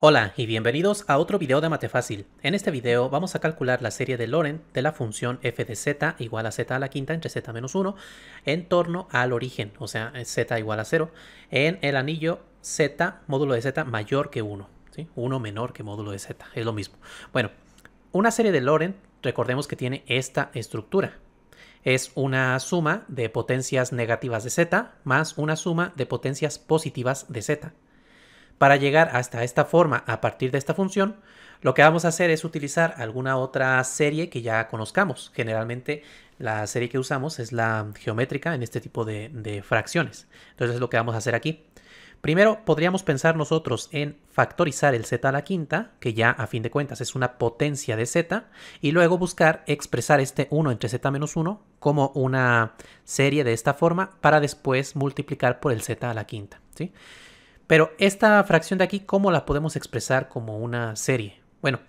Hola y bienvenidos a otro video de Mate Fácil. En este video vamos a calcular la serie de Lorentz de la función f de z igual a z a la quinta entre z menos 1 en torno al origen, o sea, z igual a 0, en el anillo z módulo de z mayor que 1, ¿sí? 1 menor que módulo de z, es lo mismo. Bueno, una serie de Lorentz, recordemos que tiene esta estructura. Es una suma de potencias negativas de z más una suma de potencias positivas de z. Para llegar hasta esta forma a partir de esta función, lo que vamos a hacer es utilizar alguna otra serie que ya conozcamos. Generalmente la serie que usamos es la geométrica en este tipo de, fracciones. Entonces es lo que vamos a hacer aquí. Primero podríamos pensar nosotros en factorizar el z a la quinta, que ya a fin de cuentas es una potencia de z, y luego buscar expresar este 1 entre z menos 1 como una serie de esta forma para después multiplicar por el z a la quinta. ¿sí? Pero esta fracción de aquí, ¿cómo la podemos expresar como una serie? Bueno,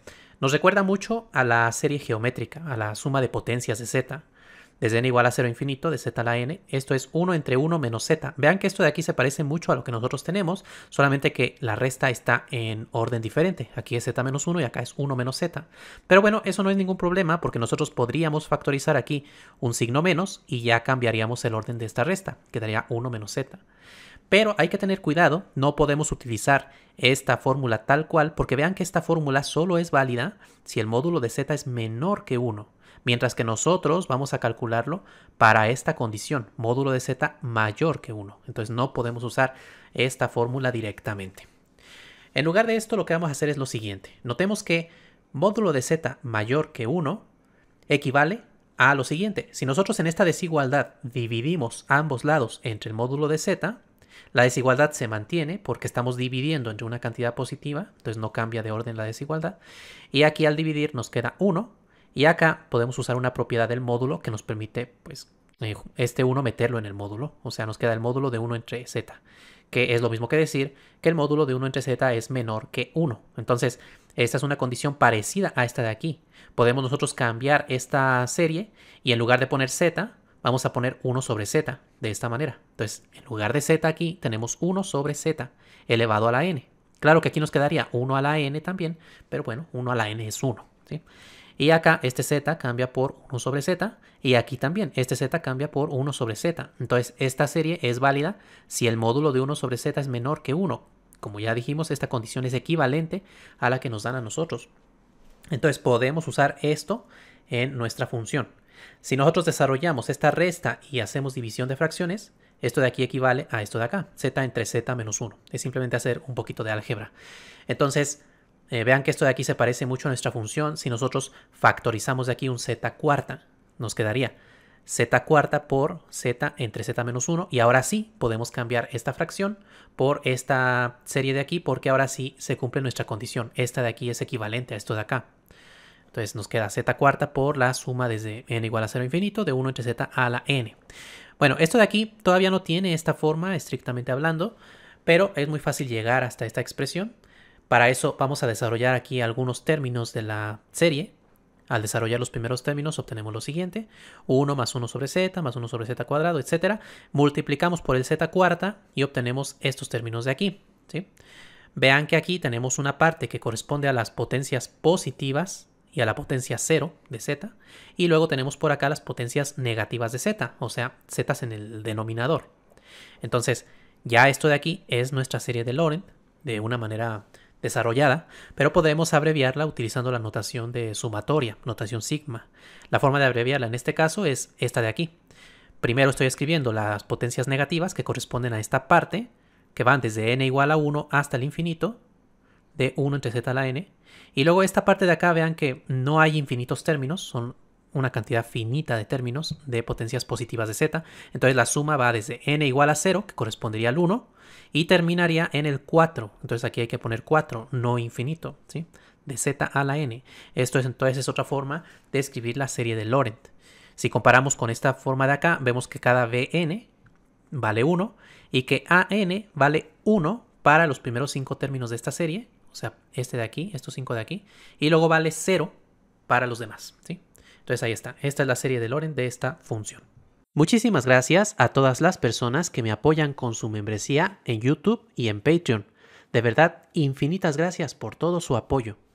nos recuerda mucho a la serie geométrica, a la suma de potencias de z desde n igual a 0 infinito, de z a la n, esto es 1 entre 1 menos z. Vean que esto de aquí se parece mucho a lo que nosotros tenemos, solamente que la resta está en orden diferente. Aquí es z menos 1 y acá es 1 menos z. Pero bueno, eso no es ningún problema porque nosotros podríamos factorizar aquí un signo menos y ya cambiaríamos el orden de esta resta, quedaría 1 menos z. Pero hay que tener cuidado, no podemos utilizar esta fórmula tal cual, porque vean que esta fórmula solo es válida si el módulo de z es menor que 1 mientras que nosotros vamos a calcularlo para esta condición, módulo de z mayor que 1. Entonces no podemos usar esta fórmula directamente. En lugar de esto lo que vamos a hacer es lo siguiente. Notemos que módulo de z mayor que 1 equivale a lo siguiente. Si nosotros en esta desigualdad dividimos ambos lados entre el módulo de z, la desigualdad se mantiene porque estamos dividiendo entre una cantidad positiva, entonces no cambia de orden la desigualdad. Y aquí al dividir nos queda 1 y acá podemos usar una propiedad del módulo que nos permite, pues, eh, este 1 meterlo en el módulo. O sea, nos queda el módulo de 1 entre z, que es lo mismo que decir que el módulo de 1 entre z es menor que 1. Entonces, esta es una condición parecida a esta de aquí. Podemos nosotros cambiar esta serie y en lugar de poner z, vamos a poner 1 sobre z de esta manera. Entonces, en lugar de z aquí tenemos 1 sobre z elevado a la n. Claro que aquí nos quedaría 1 a la n también, pero bueno, 1 a la n es 1. ¿sí? Y acá este z cambia por 1 sobre z. Y aquí también este z cambia por 1 sobre z. Entonces esta serie es válida si el módulo de 1 sobre z es menor que 1. Como ya dijimos, esta condición es equivalente a la que nos dan a nosotros. Entonces podemos usar esto en nuestra función. Si nosotros desarrollamos esta resta y hacemos división de fracciones, esto de aquí equivale a esto de acá, z entre z menos 1. Es simplemente hacer un poquito de álgebra. Entonces, eh, vean que esto de aquí se parece mucho a nuestra función. Si nosotros factorizamos de aquí un z cuarta, nos quedaría z cuarta por z entre z menos 1. Y ahora sí podemos cambiar esta fracción por esta serie de aquí porque ahora sí se cumple nuestra condición. Esta de aquí es equivalente a esto de acá. Entonces nos queda z cuarta por la suma desde n igual a 0 infinito de 1 entre z a la n. Bueno, esto de aquí todavía no tiene esta forma estrictamente hablando, pero es muy fácil llegar hasta esta expresión. Para eso vamos a desarrollar aquí algunos términos de la serie. Al desarrollar los primeros términos obtenemos lo siguiente. 1 más 1 sobre z, más 1 sobre z cuadrado, etc. Multiplicamos por el z cuarta y obtenemos estos términos de aquí. Vean que aquí tenemos una parte que corresponde a las potencias positivas y a la potencia 0 de z. Y luego tenemos por acá las potencias negativas de z, o sea, z en el denominador. Entonces, ya esto de aquí es nuestra serie de Lorentz de una manera desarrollada, pero podemos abreviarla utilizando la notación de sumatoria, notación sigma. La forma de abreviarla en este caso es esta de aquí. Primero estoy escribiendo las potencias negativas que corresponden a esta parte, que van desde n igual a 1 hasta el infinito, de 1 entre z a la n. Y luego esta parte de acá, vean que no hay infinitos términos, son una cantidad finita de términos de potencias positivas de z. Entonces la suma va desde n igual a 0, que correspondería al 1, y terminaría en el 4. Entonces aquí hay que poner 4, no infinito, ¿sí? De z a la n. Esto es entonces es otra forma de escribir la serie de Lorentz. Si comparamos con esta forma de acá, vemos que cada bn vale 1 y que an vale 1 para los primeros 5 términos de esta serie, o sea, este de aquí, estos 5 de aquí, y luego vale 0 para los demás, ¿sí? Entonces ahí está, esta es la serie de Loren de esta función. Muchísimas gracias a todas las personas que me apoyan con su membresía en YouTube y en Patreon. De verdad, infinitas gracias por todo su apoyo.